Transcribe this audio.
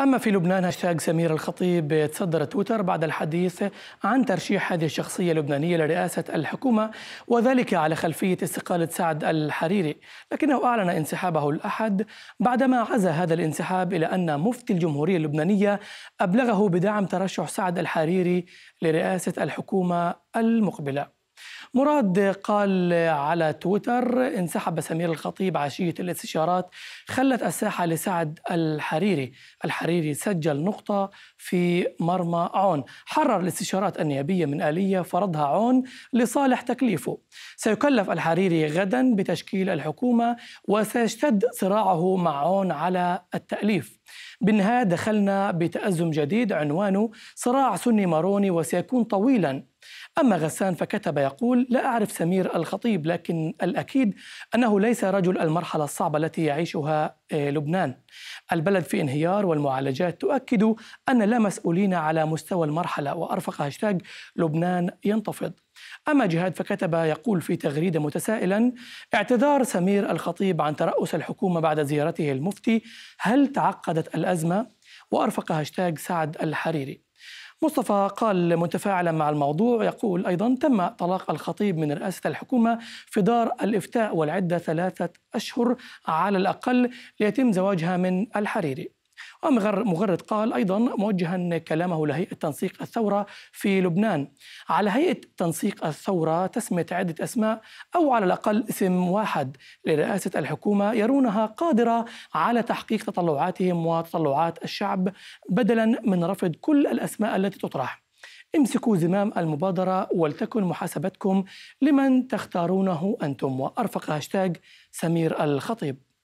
أما في لبنان هاشتاج سمير الخطيب تصدر تويتر بعد الحديث عن ترشيح هذه الشخصية اللبنانية لرئاسة الحكومة وذلك على خلفية استقالة سعد الحريري لكنه أعلن انسحابه الأحد بعدما عزى هذا الانسحاب إلى أن مفتي الجمهورية اللبنانية أبلغه بدعم ترشح سعد الحريري لرئاسة الحكومة المقبلة مراد قال على تويتر انسحب سمير الخطيب عشية الاستشارات خلت الساحة لسعد الحريري الحريري سجل نقطة في مرمى عون حرر الاستشارات النيابية من آلية فرضها عون لصالح تكليفه سيكلف الحريري غدا بتشكيل الحكومة وسيشتد صراعه مع عون على التأليف بالنهاية دخلنا بتأزم جديد عنوانه صراع سني ماروني وسيكون طويلا أما غسان فكتب يقول لا أعرف سمير الخطيب لكن الأكيد أنه ليس رجل المرحلة الصعبة التي يعيشها آه، لبنان البلد في انهيار والمعالجات تؤكد أن لا مسؤولين على مستوى المرحلة وأرفق هاشتاج لبنان ينتفض أما جهاد فكتب يقول في تغريدة متسائلا اعتذار سمير الخطيب عن ترأس الحكومة بعد زيارته المفتي هل تعقدت الأزمة؟ وأرفق هاشتاج سعد الحريري مصطفى قال متفاعلا مع الموضوع يقول أيضا تم طلاق الخطيب من رئاسة الحكومة في دار الإفتاء والعدة ثلاثة أشهر على الأقل ليتم زواجها من الحريري ومغرد قال أيضا موجها كلامه لهيئة تنسيق الثورة في لبنان على هيئة تنسيق الثورة تسمية عدة أسماء أو على الأقل اسم واحد لرئاسة الحكومة يرونها قادرة على تحقيق تطلعاتهم وتطلعات الشعب بدلا من رفض كل الأسماء التي تطرح امسكوا زمام المبادرة ولتكن محاسبتكم لمن تختارونه أنتم وأرفق هاشتاج سمير الخطيب